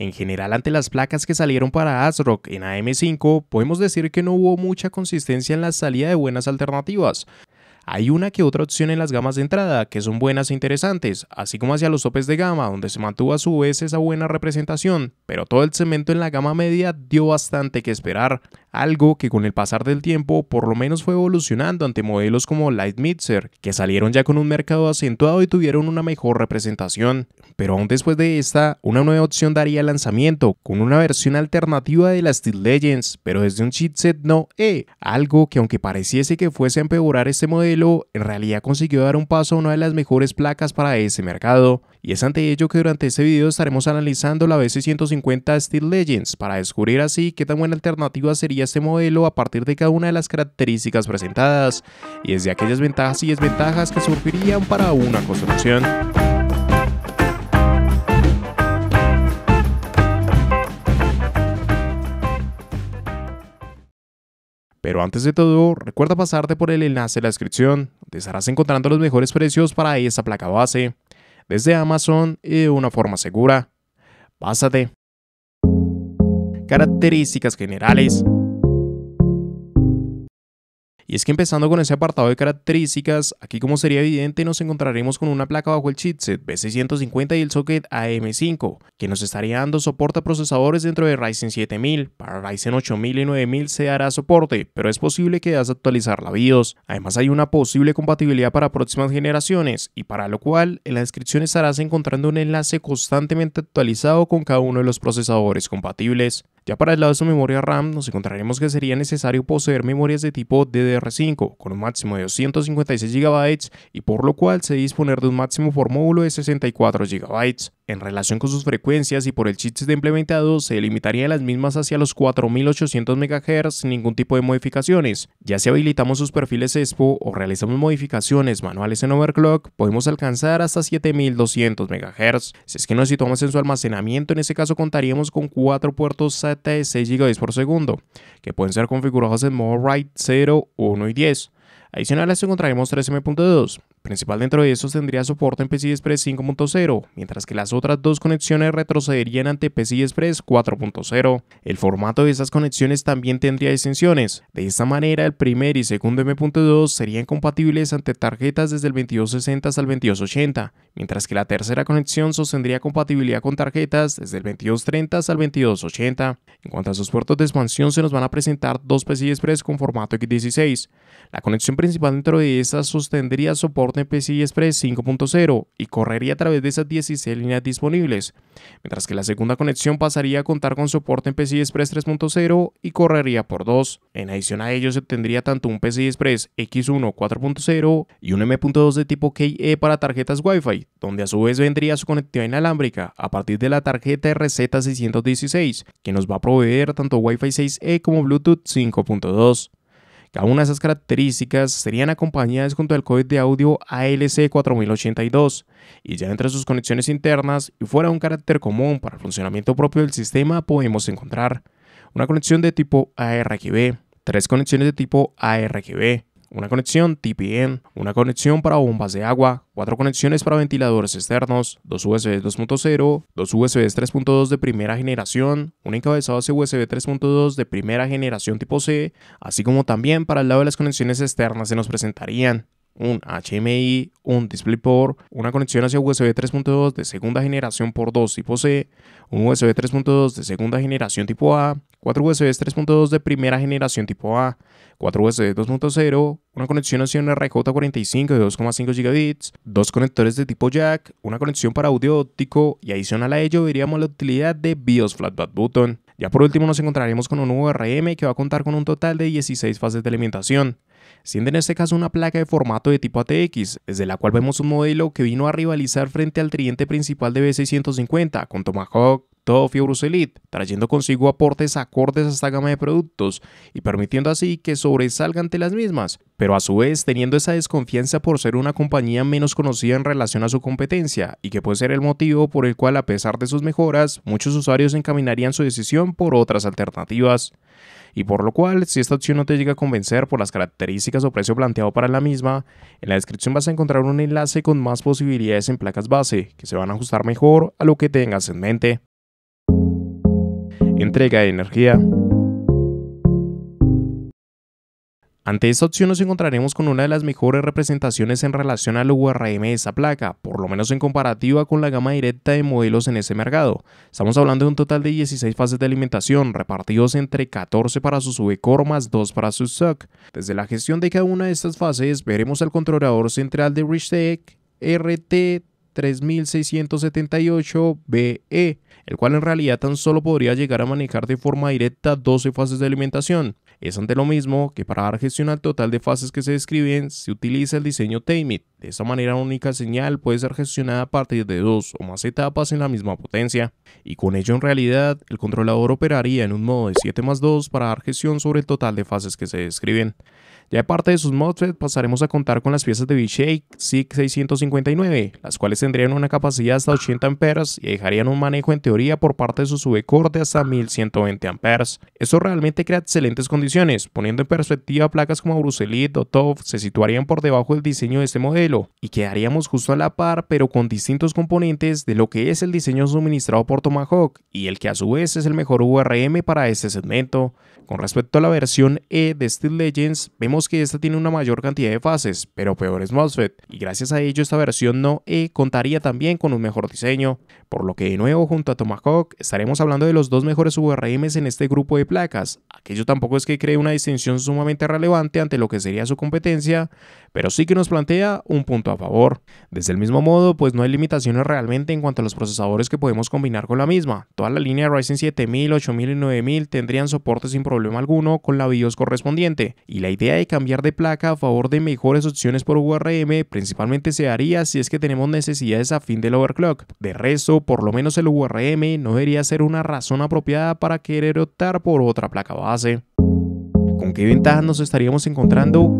En general, ante las placas que salieron para ASRock en AM5, podemos decir que no hubo mucha consistencia en la salida de buenas alternativas. Hay una que otra opción en las gamas de entrada que son buenas e interesantes, así como hacia los topes de gama, donde se mantuvo a su vez esa buena representación, pero todo el cemento en la gama media dio bastante que esperar, algo que con el pasar del tiempo por lo menos fue evolucionando ante modelos como Light Mixer, que salieron ya con un mercado acentuado y tuvieron una mejor representación. Pero aún después de esta, una nueva opción daría lanzamiento, con una versión alternativa de las Steel Legends, pero desde un chipset no E, algo que aunque pareciese que fuese a empeorar este modelo, en realidad consiguió dar un paso a una de las mejores placas para ese mercado, y es ante ello que durante este video estaremos analizando la BC150 Steel Legends para descubrir así qué tan buena alternativa sería este modelo a partir de cada una de las características presentadas, y desde aquellas ventajas y desventajas que surgirían para una construcción. Pero antes de todo, recuerda pasarte por el enlace de la descripción, donde estarás encontrando los mejores precios para esa placa base, desde Amazon y eh, de una forma segura. Pásate. Características generales. Y es que empezando con ese apartado de características, aquí como sería evidente nos encontraremos con una placa bajo el chipset B650 y el socket AM5, que nos estaría dando soporte a procesadores dentro de Ryzen 7000, para Ryzen 8000 y 9000 se hará soporte, pero es posible que debas actualizar la BIOS. Además hay una posible compatibilidad para próximas generaciones, y para lo cual en la descripción estarás encontrando un enlace constantemente actualizado con cada uno de los procesadores compatibles. Ya para el lado de su memoria RAM nos encontraremos que sería necesario poseer memorias de tipo DDR5 con un máximo de 256 GB y por lo cual se disponer de un máximo por módulo de 64 GB. En relación con sus frecuencias y por el chipset implementado, se limitaría las mismas hacia los 4800 MHz sin ningún tipo de modificaciones. Ya si habilitamos sus perfiles Expo o realizamos modificaciones manuales en overclock, podemos alcanzar hasta 7200 MHz. Si es que nos situamos en su almacenamiento, en ese caso contaríamos con 4 puertos SATA de 6 GB por segundo, que pueden ser configurados en modo write 0, 1 y 10. Adicionales encontraremos 13.2. m2 principal dentro de estos tendría soporte en PCI Express 5.0, mientras que las otras dos conexiones retrocederían ante PCI Express 4.0. El formato de esas conexiones también tendría extensiones. De esta manera, el primer y segundo M.2 serían compatibles ante tarjetas desde el 2260 hasta el 2280, mientras que la tercera conexión sostendría compatibilidad con tarjetas desde el 2230 hasta el 2280. En cuanto a sus puertos de expansión, se nos van a presentar dos PCI Express con formato X16. La conexión principal dentro de estas sostendría soporte en PCI Express 5.0 y correría a través de esas 16 líneas disponibles, mientras que la segunda conexión pasaría a contar con soporte en PCI Express 3.0 y correría por dos. En adición a ello se obtendría tanto un PCI Express X1 4.0 y un M.2 de tipo KE para tarjetas Wi-Fi, donde a su vez vendría su conectividad inalámbrica a partir de la tarjeta RZ616, que nos va a proveer tanto Wi-Fi 6E como Bluetooth 5.2. Cada una de esas características serían acompañadas junto al código de audio ALC 4082 y ya entre sus conexiones internas y fuera un carácter común para el funcionamiento propio del sistema podemos encontrar una conexión de tipo ARGB, tres conexiones de tipo ARGB, una conexión TPN, una conexión para bombas de agua, cuatro conexiones para ventiladores externos, dos USB 2.0, dos USB 3.2 de primera generación, un encabezado hacia USB 3.2 de primera generación tipo C, así como también para el lado de las conexiones externas se nos presentarían un HMI, un DisplayPort, una conexión hacia USB 3.2 de segunda generación por 2 tipo C, un USB 3.2 de segunda generación tipo A, 4 USB 3.2 de primera generación tipo A, 4 USB 2.0, una conexión hacia un RJ45 de 2,5 GB, dos conectores de tipo jack, una conexión para audio óptico y adicional a ello veríamos la utilidad de BIOS Flatback Button. Ya por último nos encontraremos con un URM que va a contar con un total de 16 fases de alimentación, siendo en este caso una placa de formato de tipo ATX, desde la cual vemos un modelo que vino a rivalizar frente al tridente principal de B650 con Tomahawk, Christoph trayendo consigo aportes acordes a esta gama de productos y permitiendo así que sobresalga ante las mismas, pero a su vez teniendo esa desconfianza por ser una compañía menos conocida en relación a su competencia y que puede ser el motivo por el cual a pesar de sus mejoras, muchos usuarios encaminarían su decisión por otras alternativas y por lo cual, si esta opción no te llega a convencer por las características o precio planteado para la misma, en la descripción vas a encontrar un enlace con más posibilidades en placas base que se van a ajustar mejor a lo que tengas en mente entrega de energía. Ante esta opción nos encontraremos con una de las mejores representaciones en relación al URM de esa placa, por lo menos en comparativa con la gama directa de modelos en ese mercado. Estamos hablando de un total de 16 fases de alimentación, repartidos entre 14 para su subecor más 2 para su SUC. Desde la gestión de cada una de estas fases, veremos al controlador central de RichTech RT3678BE el cual en realidad tan solo podría llegar a manejar de forma directa 12 fases de alimentación. Es ante lo mismo que para dar gestión al total de fases que se describen se utiliza el diseño TAMIT, de esa manera, una única señal puede ser gestionada a partir de dos o más etapas en la misma potencia, y con ello en realidad, el controlador operaría en un modo de 7 más 2 para dar gestión sobre el total de fases que se describen. Ya aparte de sus MOSFET pasaremos a contar con las piezas de V-Shake SIG 659, las cuales tendrían una capacidad hasta 80 amperes y dejarían un manejo en teoría por parte de su subcorte hasta 1120 amperes. Esto realmente crea excelentes condiciones, poniendo en perspectiva placas como Bruselit o TOF se situarían por debajo del diseño de este modelo y quedaríamos justo a la par pero con distintos componentes de lo que es el diseño suministrado por Tomahawk y el que a su vez es el mejor URM para este segmento. Con respecto a la versión E de Steel Legends, vemos que esta tiene una mayor cantidad de fases, pero peores MOSFET, y gracias a ello esta versión no E contaría también con un mejor diseño, por lo que de nuevo junto a Tomahawk estaremos hablando de los dos mejores URMs en este grupo de placas. Aquello tampoco es que cree una distinción sumamente relevante ante lo que sería su competencia, pero sí que nos plantea un punto a favor. Desde el mismo modo, pues no hay limitaciones realmente en cuanto a los procesadores que podemos combinar con la misma. Toda la línea Ryzen 7000, 8000 y 9000 tendrían soporte sin problema alguno con la BIOS correspondiente, y la idea de cambiar de placa a favor de mejores opciones por URM principalmente se haría si es que tenemos necesidades a fin del overclock. De resto, por lo menos el URM no debería ser una razón apropiada para querer optar por otra placa base. ¿Con qué ventajas nos estaríamos encontrando?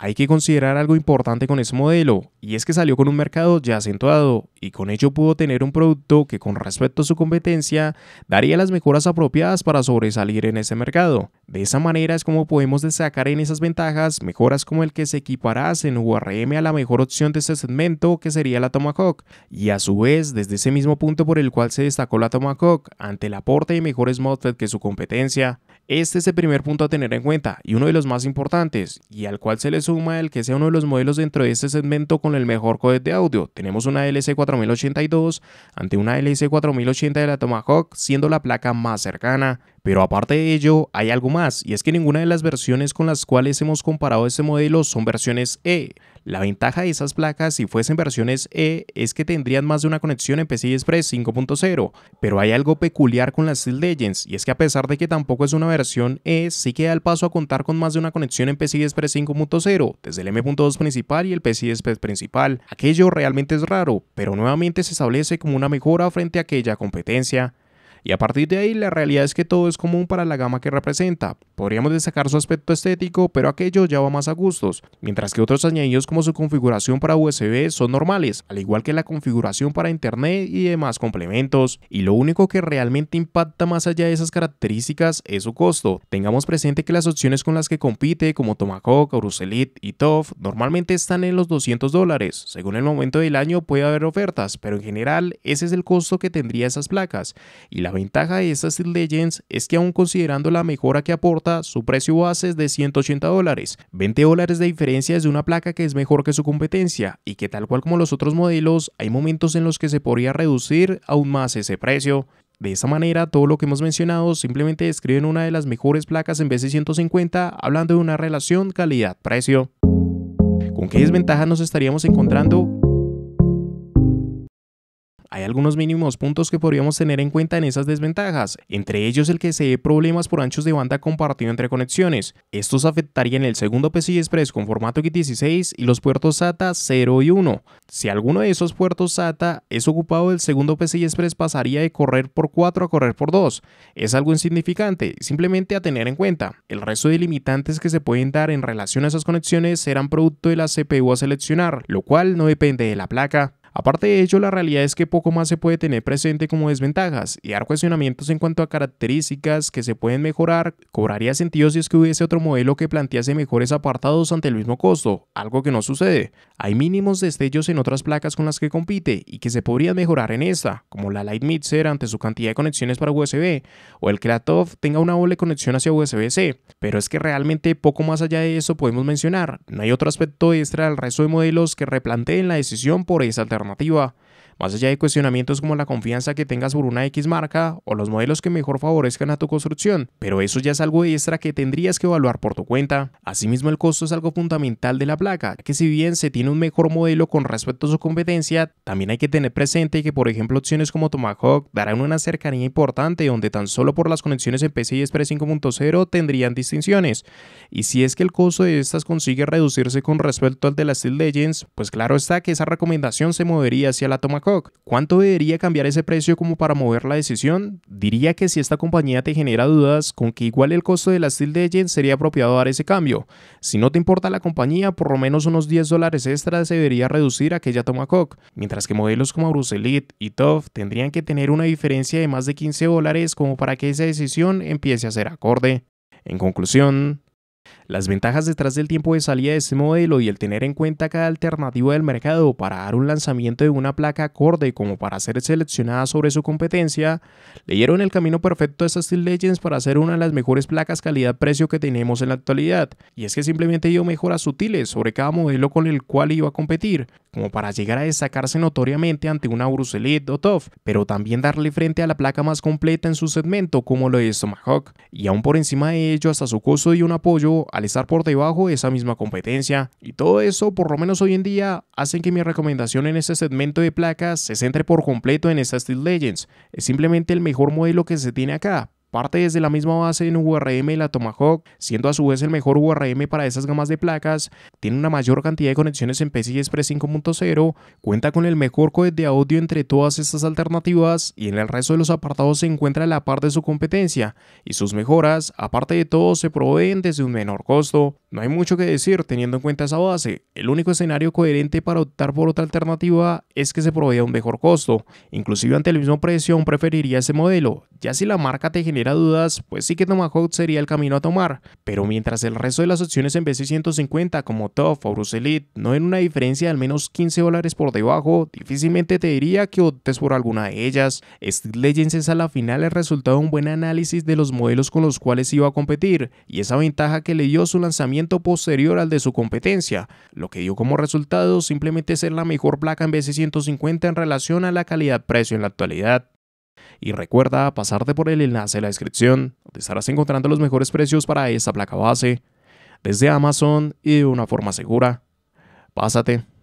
Hay que considerar algo importante con ese modelo, y es que salió con un mercado ya acentuado, y con ello pudo tener un producto que con respecto a su competencia daría las mejoras apropiadas para sobresalir en ese mercado. De esa manera es como podemos destacar en esas ventajas mejoras como el que se equiparás en URM a la mejor opción de ese segmento que sería la Tomahawk, y a su vez desde ese mismo punto por el cual se destacó la Tomahawk ante el aporte de mejores mods que su competencia, este es el primer punto a tener en cuenta y uno de los más importantes, y al cual se le suma el que sea uno de los modelos dentro de este segmento con el mejor codec de audio. Tenemos una LC4082 ante una LC4080 de la Tomahawk, siendo la placa más cercana. Pero aparte de ello, hay algo más, y es que ninguna de las versiones con las cuales hemos comparado este modelo son versiones E. La ventaja de esas placas, si fuesen versiones E, es que tendrían más de una conexión en PCI Express 5.0, pero hay algo peculiar con las Steel Legends, y es que a pesar de que tampoco es una versión E, sí que da el paso a contar con más de una conexión en PCI Express 5.0, desde el M.2 principal y el PCI Express principal. Aquello realmente es raro, pero nuevamente se establece como una mejora frente a aquella competencia. Y a partir de ahí la realidad es que todo es común para la gama que representa. Podríamos destacar su aspecto estético, pero aquello ya va más a gustos, mientras que otros añadidos como su configuración para USB son normales, al igual que la configuración para Internet y demás complementos. Y lo único que realmente impacta más allá de esas características es su costo. Tengamos presente que las opciones con las que compite, como Tomahawk, Bruselit y TOF, normalmente están en los 200 dólares. Según el momento del año puede haber ofertas, pero en general ese es el costo que tendría esas placas. Y la ventaja de estas Steel Legends es que aún considerando la mejora que aporta, su precio base es de 180 dólares, 20 dólares de diferencia es de una placa que es mejor que su competencia y que tal cual como los otros modelos, hay momentos en los que se podría reducir aún más ese precio. De esa manera, todo lo que hemos mencionado simplemente describen una de las mejores placas en de 150 hablando de una relación calidad-precio. ¿Con qué desventaja nos estaríamos encontrando? Hay algunos mínimos puntos que podríamos tener en cuenta en esas desventajas, entre ellos el que se dé problemas por anchos de banda compartido entre conexiones. Estos afectarían el segundo PCI Express con formato X16 y los puertos SATA 0 y 1. Si alguno de esos puertos SATA es ocupado, el segundo PCI Express pasaría de correr por 4 a correr por 2. Es algo insignificante, simplemente a tener en cuenta. El resto de limitantes que se pueden dar en relación a esas conexiones serán producto de la CPU a seleccionar, lo cual no depende de la placa, Aparte de ello, la realidad es que poco más se puede tener presente como desventajas y dar cuestionamientos en cuanto a características que se pueden mejorar cobraría sentido si es que hubiese otro modelo que plantease mejores apartados ante el mismo costo, algo que no sucede. Hay mínimos destellos en otras placas con las que compite y que se podrían mejorar en esta, como la Light Mixer ante su cantidad de conexiones para USB o el que tenga una doble conexión hacia USB-C, pero es que realmente poco más allá de eso podemos mencionar, no hay otro aspecto extra al resto de modelos que replanteen la decisión por esa alternativa. sama tiwa Más allá de cuestionamientos como la confianza que tengas por una X marca o los modelos que mejor favorezcan a tu construcción, pero eso ya es algo extra que tendrías que evaluar por tu cuenta. Asimismo, el costo es algo fundamental de la placa, que si bien se tiene un mejor modelo con respecto a su competencia, también hay que tener presente que, por ejemplo, opciones como Tomahawk darán una cercanía importante donde tan solo por las conexiones en PCI Express 5.0 tendrían distinciones. Y si es que el costo de estas consigue reducirse con respecto al de las Steel Legends, pues claro está que esa recomendación se movería hacia la Tomahawk ¿Cuánto debería cambiar ese precio como para mover la decisión? Diría que si esta compañía te genera dudas, con que igual el costo de la Steel Legend sería apropiado dar ese cambio. Si no te importa la compañía, por lo menos unos 10 dólares extra se debería reducir a que toma mientras que modelos como Elite y Tough tendrían que tener una diferencia de más de 15 dólares como para que esa decisión empiece a ser acorde. En conclusión, las ventajas detrás del tiempo de salida de este modelo y el tener en cuenta cada alternativa del mercado para dar un lanzamiento de una placa acorde como para ser seleccionada sobre su competencia, le dieron el camino perfecto a estas Steel Legends para ser una de las mejores placas calidad-precio que tenemos en la actualidad, y es que simplemente dio mejoras sutiles sobre cada modelo con el cual iba a competir, como para llegar a destacarse notoriamente ante una Bruselit o TOF, pero también darle frente a la placa más completa en su segmento como lo es Tomahawk, y aún por encima de ello hasta su costo y un apoyo al estar por debajo de esa misma competencia. Y todo eso, por lo menos hoy en día, hacen que mi recomendación en este segmento de placas se centre por completo en esta Steel Legends. Es simplemente el mejor modelo que se tiene acá, Parte desde la misma base en URM la Tomahawk, siendo a su vez el mejor URM para esas gamas de placas, tiene una mayor cantidad de conexiones en PCI Express 5.0, cuenta con el mejor codec de audio entre todas estas alternativas y en el resto de los apartados se encuentra la parte de su competencia, y sus mejoras, aparte de todo, se proveen desde un menor costo. No hay mucho que decir teniendo en cuenta esa base. El único escenario coherente para optar por otra alternativa es que se provea un mejor costo. Inclusive ante el mismo precio aún preferiría ese modelo. Ya si la marca te genera dudas, pues sí que Tomahawk sería el camino a tomar. Pero mientras el resto de las opciones en b 150 como Tough o Bruce Elite no en una diferencia de al menos 15 dólares por debajo, difícilmente te diría que optes por alguna de ellas. Steel Legends es a la final el resultado de un buen análisis de los modelos con los cuales iba a competir y esa ventaja que le dio su lanzamiento posterior al de su competencia, lo que dio como resultado simplemente ser la mejor placa en BC150 en relación a la calidad-precio en la actualidad. Y recuerda pasarte por el enlace en la descripción, donde estarás encontrando los mejores precios para esta placa base, desde Amazon y de una forma segura. Pásate.